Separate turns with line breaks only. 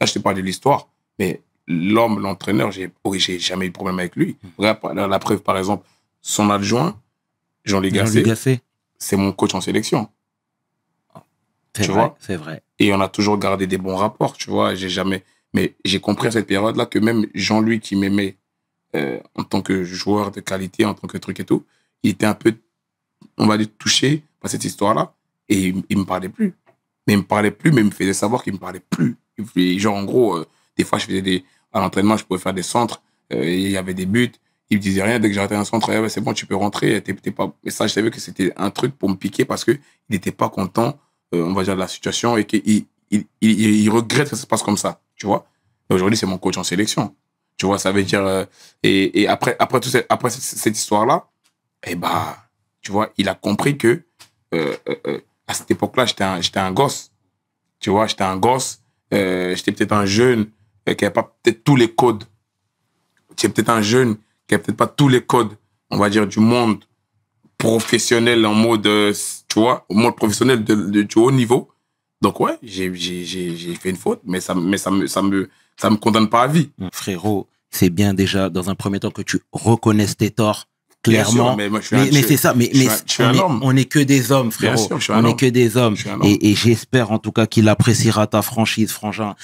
Là, je te parle de l'histoire, mais l'homme, l'entraîneur, j'ai jamais eu de problème avec lui. Hmm. La, preuve, par exemple, son adjoint, jean luc Jean c'est mon coach en sélection. Tu vrai, vois C'est vrai. Et on a toujours gardé des bons rapports, tu vois. J'ai jamais. Mais j'ai compris à cette période-là que même jean luc qui m'aimait euh, en tant que joueur de qualité, en tant que truc et tout, il était un peu, on va dire, touché par cette histoire-là. Et il, ne me parlait plus. Mais il me parlait plus, mais il me faisait savoir qu'il me parlait plus genre, en gros, euh, des fois, je faisais des. À l'entraînement, je pouvais faire des centres. Euh, il y avait des buts. Il me disait rien. Dès que j'arrêtais un centre, eh ben, c'est bon, tu peux rentrer. pas... Mais ça, je savais que c'était un truc pour me piquer parce qu'il n'était pas content, euh, on va dire, de la situation et qu'il il, regrette que ça se passe comme ça. Tu vois Aujourd'hui, c'est mon coach en sélection. Tu vois, ça veut dire. et, après, après, tout après cette, histoire-là, et eh bah, ben, tu vois, il a compris que à cette époque-là, j'étais un, un, gosse. Tu vois, j'étais un gosse. Euh, j'étais peut-être un jeune euh, qui n'avait pas peut-être tous les codes. J'étais peut-être un jeune qui n'avait peut-être pas tous les codes, on va dire, du monde professionnel en mode, euh, tu vois, au monde professionnel de, du haut niveau. Donc ouais, j'ai, j'ai, j'ai fait une faute, mais ça, mais ça me, ça me, ça me condamne pas à vie. Frérot, c'est bien déjà dans un premier temps que tu
reconnaisses tes torts clairement. mais, c'est ça, mais, mais on, est, que des hommes, frérot. on n'est est que des hommes. Et, et j'espère en tout cas qu'il appréciera ta franchise, Frangin,